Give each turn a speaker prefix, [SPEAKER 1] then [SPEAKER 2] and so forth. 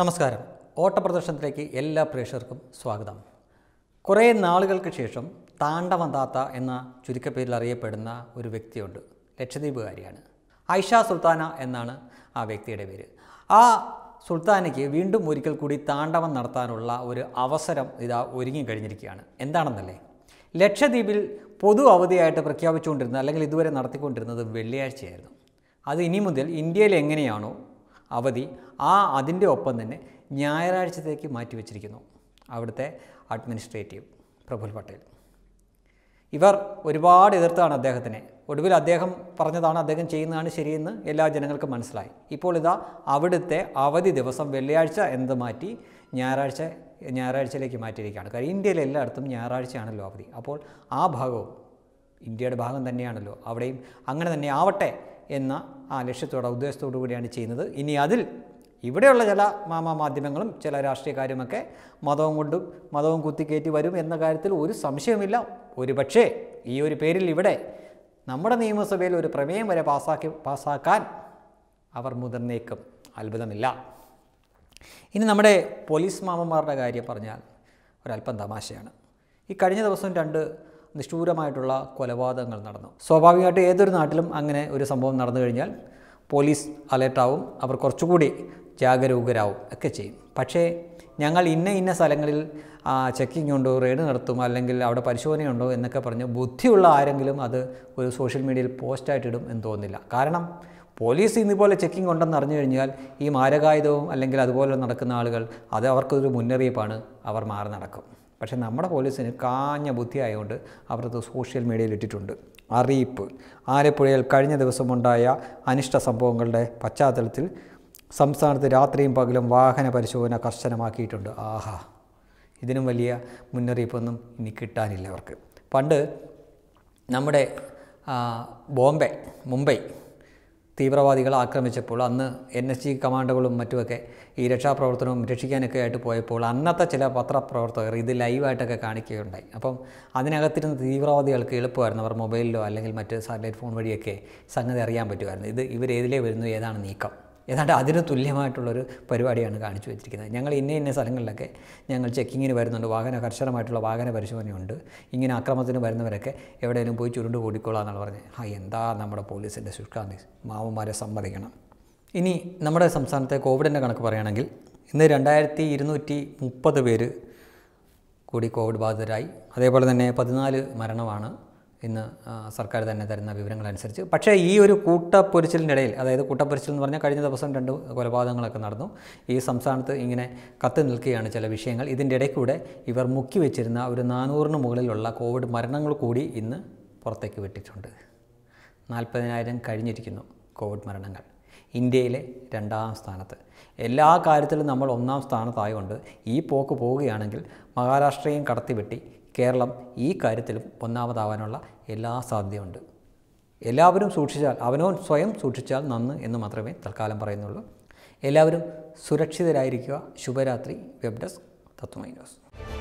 [SPEAKER 1] നമസ്കാരം ഓട്ടപ്രദർശനത്തിലേക്ക് എല്ലാ പ്രേക്ഷകർക്കും സ്വാഗതം കുറേ നാളുകൾക്ക് ശേഷം താണ്ഡവന്താത്ത എന്ന ചുരുക്കപ്പേരിൽ അറിയപ്പെടുന്ന ഒരു വ്യക്തിയുണ്ട് ലക്ഷദ്വീപുകാരിയാണ് ഐഷ സുൽത്താന എന്നാണ് ആ വ്യക്തിയുടെ പേര് ആ സുൽത്താനയ്ക്ക് വീണ്ടും ഒരിക്കൽ കൂടി താണ്ഡവം നടത്താനുള്ള ഒരു അവസരം ഇതാ ഒരുങ്ങി കഴിഞ്ഞിരിക്കുകയാണ് എന്താണെന്നല്ലേ ലക്ഷദ്വീപിൽ പൊതു അവധിയായിട്ട് പ്രഖ്യാപിച്ചുകൊണ്ടിരുന്നത് അല്ലെങ്കിൽ ഇതുവരെ നടത്തിക്കൊണ്ടിരുന്നത് വെള്ളിയാഴ്ചയായിരുന്നു അത് ഇനി മുതൽ ഇന്ത്യയിൽ എങ്ങനെയാണോ അവധി ആ അതിൻ്റെ ഒപ്പം തന്നെ ഞായറാഴ്ചത്തേക്ക് മാറ്റിവെച്ചിരിക്കുന്നു അവിടുത്തെ അഡ്മിനിസ്ട്രേറ്റീവ് പ്രഫുൽ പട്ടേൽ ഇവർ ഒരുപാട് എതിർത്താണ് അദ്ദേഹത്തിനെ ഒടുവിൽ അദ്ദേഹം പറഞ്ഞതാണ് അദ്ദേഹം ചെയ്യുന്നതാണ് ശരിയെന്ന് എല്ലാ ജനങ്ങൾക്കും മനസ്സിലായി ഇപ്പോൾ ഇതാ അവിടുത്തെ അവധി ദിവസം വെള്ളിയാഴ്ച എന്ത് മാറ്റി ഞായറാഴ്ച ഞായറാഴ്ചയിലേക്ക് മാറ്റിയിരിക്കുകയാണ് കാര്യം ഇന്ത്യയിലെ എല്ലായിടത്തും ഞായറാഴ്ചയാണല്ലോ അവധി അപ്പോൾ ആ ഭാഗവും ഇന്ത്യയുടെ ഭാഗം തന്നെയാണല്ലോ അവിടെയും അങ്ങനെ തന്നെ ആവട്ടെ എന്ന ആ ലക്ഷ്യത്തോടെ ഉദ്ദേശത്തോടു കൂടിയാണ് ചെയ്യുന്നത് ഇനി അതിൽ ഇവിടെയുള്ള ചില മാമാ മാധ്യമങ്ങളും ചില രാഷ്ട്രീയക്കാരുമൊക്കെ മതവും കൊണ്ടും മതവും കുത്തിക്കയറ്റി വരും എന്ന കാര്യത്തിൽ ഒരു സംശയമില്ല ഒരു പക്ഷേ ഈ ഒരു പേരിൽ ഇവിടെ നമ്മുടെ നിയമസഭയിൽ ഒരു പ്രമേയം വരെ പാസ്സാക്കി പാസ്സാക്കാൻ അവർ മുതിർന്നേക്കും അത്ഭുതമില്ല ഇനി നമ്മുടെ പോലീസ് മാമന്മാരുടെ കാര്യം പറഞ്ഞാൽ ഒരല്പം തമാശയാണ് ഈ കഴിഞ്ഞ ദിവസം രണ്ട് നിഷ്ഠൂരമായിട്ടുള്ള കൊലപാതകങ്ങൾ നടന്നു സ്വാഭാവികമായിട്ട് ഏതൊരു നാട്ടിലും അങ്ങനെ ഒരു സംഭവം നടന്നു കഴിഞ്ഞാൽ പോലീസ് അലേർട്ടാവും അവർ കുറച്ചുകൂടി ജാഗരൂകരാവും ഒക്കെ ചെയ്യും പക്ഷേ ഞങ്ങൾ ഇന്ന ഇന്ന സ്ഥലങ്ങളിൽ ചെക്കിംഗ് ഉണ്ടോ റെയ്ഡ് നടത്തും അല്ലെങ്കിൽ അവിടെ പരിശോധനയുണ്ടോ എന്നൊക്കെ പറഞ്ഞ് ബുദ്ധിയുള്ള ആരെങ്കിലും അത് ഒരു സോഷ്യൽ മീഡിയയിൽ പോസ്റ്റായിട്ടിടും എന്ന് തോന്നുന്നില്ല കാരണം പോലീസ് ഇന്നിപോലെ ചെക്കിംഗ് ഉണ്ടെന്ന് അറിഞ്ഞു കഴിഞ്ഞാൽ ഈ മാരകായുധവും അല്ലെങ്കിൽ അതുപോലെ നടക്കുന്ന ആളുകൾ അത് അവർക്കൊരു മുന്നറിയിപ്പാണ് അവർ മാറി നടക്കും പക്ഷേ നമ്മുടെ പോലീസിന് കാഞ്ഞ ബുദ്ധി ആയതുകൊണ്ട് അവരത് സോഷ്യൽ മീഡിയയിൽ ഇട്ടിട്ടുണ്ട് അറിയിപ്പ് ആലപ്പുഴയിൽ കഴിഞ്ഞ ദിവസമുണ്ടായ അനിഷ്ട സംഭവങ്ങളുടെ പശ്ചാത്തലത്തിൽ സംസ്ഥാനത്ത് രാത്രിയും പകലും വാഹന പരിശോധന കർശനമാക്കിയിട്ടുണ്ട് ആഹാ ഇതിനും വലിയ മുന്നറിയിപ്പൊന്നും ഇനി കിട്ടാനില്ല അവർക്ക് പണ്ട് നമ്മുടെ ബോംബെ മുംബൈ തീവ്രവാദികൾ ആക്രമിച്ചപ്പോൾ അന്ന് എൻ എസ് ജി കമാൻഡുകളും മറ്റുമൊക്കെ ഈ രക്ഷാപ്രവർത്തനവും രക്ഷിക്കാനൊക്കെ ആയിട്ട് പോയപ്പോൾ അന്നത്തെ ചില പത്രപ്രവർത്തകർ ഇത് ലൈവായിട്ടൊക്കെ കാണിക്കുകയുണ്ടായി അപ്പം അതിനകത്തിരുന്ന തീവ്രവാദികൾക്ക് എളുപ്പമായിരുന്നു അവർ മൊബൈലിലോ അല്ലെങ്കിൽ മറ്റ് സാറ്റലൈറ്റ് ഫോൺ വഴിയൊക്കെ സംഗതി അറിയാൻ പറ്റുമായിരുന്നു ഇത് ഇവരേതിലേ വരുന്നു ഏതാണ് നീക്കം ഏതാണ്ട് അതിന് തുല്യമായിട്ടുള്ളൊരു പരിപാടിയാണ് കാണിച്ചു വെച്ചിരിക്കുന്നത് ഞങ്ങൾ ഇന്ന ഇന്ന സ്ഥലങ്ങളിലൊക്കെ ഞങ്ങൾ ചെക്കിങ്ങിന് വരുന്നുണ്ട് വാഹന കർശനമായിട്ടുള്ള വാഹന പരിശോധനയുണ്ട് ഇങ്ങനെ അക്രമത്തിന് വരുന്നവരൊക്കെ എവിടെയെങ്കിലും പോയി ചുരുണ്ട് കൂടിക്കൊള്ളാം എന്നാണ് പറഞ്ഞത് ആ എന്താ നമ്മുടെ പോലീസിൻ്റെ ശുഷ്കാന്തി മാവന്മാരെ സമ്മതിക്കണം ഇനി നമ്മുടെ സംസ്ഥാനത്തെ കോവിഡിൻ്റെ കണക്ക് പറയുകയാണെങ്കിൽ ഇന്ന് രണ്ടായിരത്തി ഇരുന്നൂറ്റി മുപ്പത് പേര് കൂടി കോവിഡ് ബാധിതരായി അതേപോലെ തന്നെ പതിനാല് മരണമാണ് ഇന്ന് സർക്കാർ തന്നെ തരുന്ന വിവരങ്ങളനുസരിച്ച് പക്ഷേ ഈ ഒരു ഇടയിൽ അതായത് കൂട്ടപ്പൊരിച്ചിൽ എന്ന് പറഞ്ഞാൽ കഴിഞ്ഞ ദിവസം രണ്ട് കൊലപാതകങ്ങളൊക്കെ നടന്നു ഈ സംസ്ഥാനത്ത് ഇങ്ങനെ കത്തി നിൽക്കുകയാണ് ചില വിഷയങ്ങൾ ഇതിൻ്റെ ഇടയ്ക്കൂടെ ഇവർ മുക്കി വെച്ചിരുന്ന ഒരു നാനൂറിന് മുകളിലുള്ള കോവിഡ് മരണങ്ങൾ കൂടി ഇന്ന് പുറത്തേക്ക് വിട്ടിട്ടുണ്ട് നാൽപ്പതിനായിരം കഴിഞ്ഞിരിക്കുന്നു കോവിഡ് മരണങ്ങൾ ഇന്ത്യയിലെ രണ്ടാം സ്ഥാനത്ത് എല്ലാ കാര്യത്തിലും നമ്മൾ ഒന്നാം സ്ഥാനത്തായതുകൊണ്ട് ഈ പോക്ക് പോവുകയാണെങ്കിൽ മഹാരാഷ്ട്രയും കടത്തിവെട്ടി കേരളം ഈ കാര്യത്തിലും ഒന്നാമതാവാനുള്ള എല്ലാ സാധ്യതയുണ്ട് എല്ലാവരും സൂക്ഷിച്ചാൽ അവനോ സ്വയം സൂക്ഷിച്ചാൽ നന്ന് എന്ന് മാത്രമേ തൽക്കാലം പറയുന്നുള്ളൂ എല്ലാവരും സുരക്ഷിതരായിരിക്കുക ശുഭരാത്രി വെബ് ഡെസ്ക് തത്വമൈ